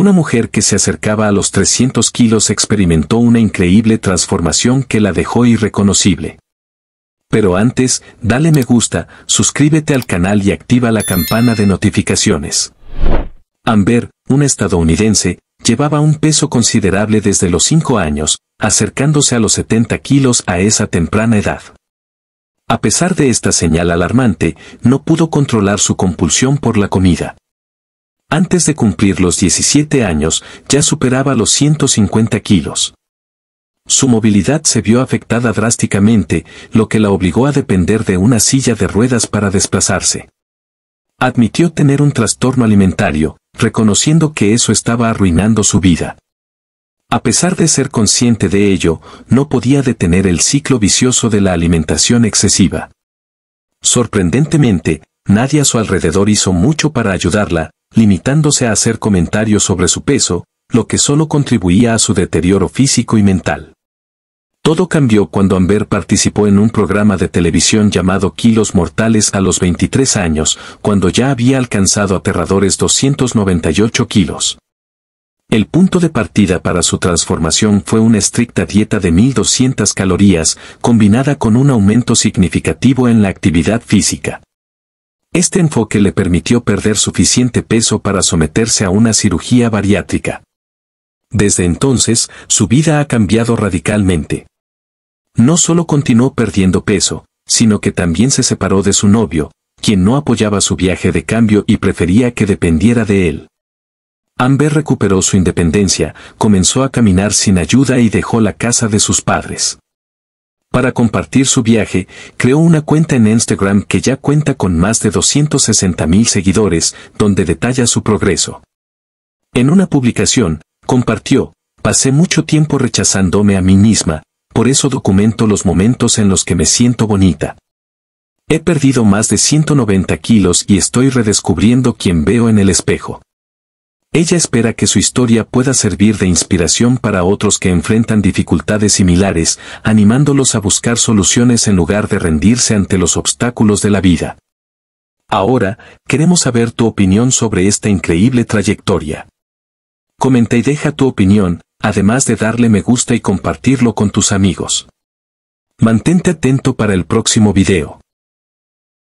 Una mujer que se acercaba a los 300 kilos experimentó una increíble transformación que la dejó irreconocible. Pero antes, dale me gusta, suscríbete al canal y activa la campana de notificaciones. Amber, un estadounidense, llevaba un peso considerable desde los 5 años, acercándose a los 70 kilos a esa temprana edad. A pesar de esta señal alarmante, no pudo controlar su compulsión por la comida. Antes de cumplir los 17 años, ya superaba los 150 kilos. Su movilidad se vio afectada drásticamente, lo que la obligó a depender de una silla de ruedas para desplazarse. Admitió tener un trastorno alimentario, reconociendo que eso estaba arruinando su vida. A pesar de ser consciente de ello, no podía detener el ciclo vicioso de la alimentación excesiva. Sorprendentemente, nadie a su alrededor hizo mucho para ayudarla, limitándose a hacer comentarios sobre su peso, lo que solo contribuía a su deterioro físico y mental. Todo cambió cuando Amber participó en un programa de televisión llamado Kilos Mortales a los 23 años, cuando ya había alcanzado aterradores 298 kilos. El punto de partida para su transformación fue una estricta dieta de 1200 calorías, combinada con un aumento significativo en la actividad física. Este enfoque le permitió perder suficiente peso para someterse a una cirugía bariátrica. Desde entonces, su vida ha cambiado radicalmente. No solo continuó perdiendo peso, sino que también se separó de su novio, quien no apoyaba su viaje de cambio y prefería que dependiera de él. Amber recuperó su independencia, comenzó a caminar sin ayuda y dejó la casa de sus padres. Para compartir su viaje, creó una cuenta en Instagram que ya cuenta con más de 260 mil seguidores, donde detalla su progreso. En una publicación, compartió, pasé mucho tiempo rechazándome a mí misma, por eso documento los momentos en los que me siento bonita. He perdido más de 190 kilos y estoy redescubriendo quien veo en el espejo. Ella espera que su historia pueda servir de inspiración para otros que enfrentan dificultades similares, animándolos a buscar soluciones en lugar de rendirse ante los obstáculos de la vida. Ahora, queremos saber tu opinión sobre esta increíble trayectoria. Comenta y deja tu opinión, además de darle me gusta y compartirlo con tus amigos. Mantente atento para el próximo video.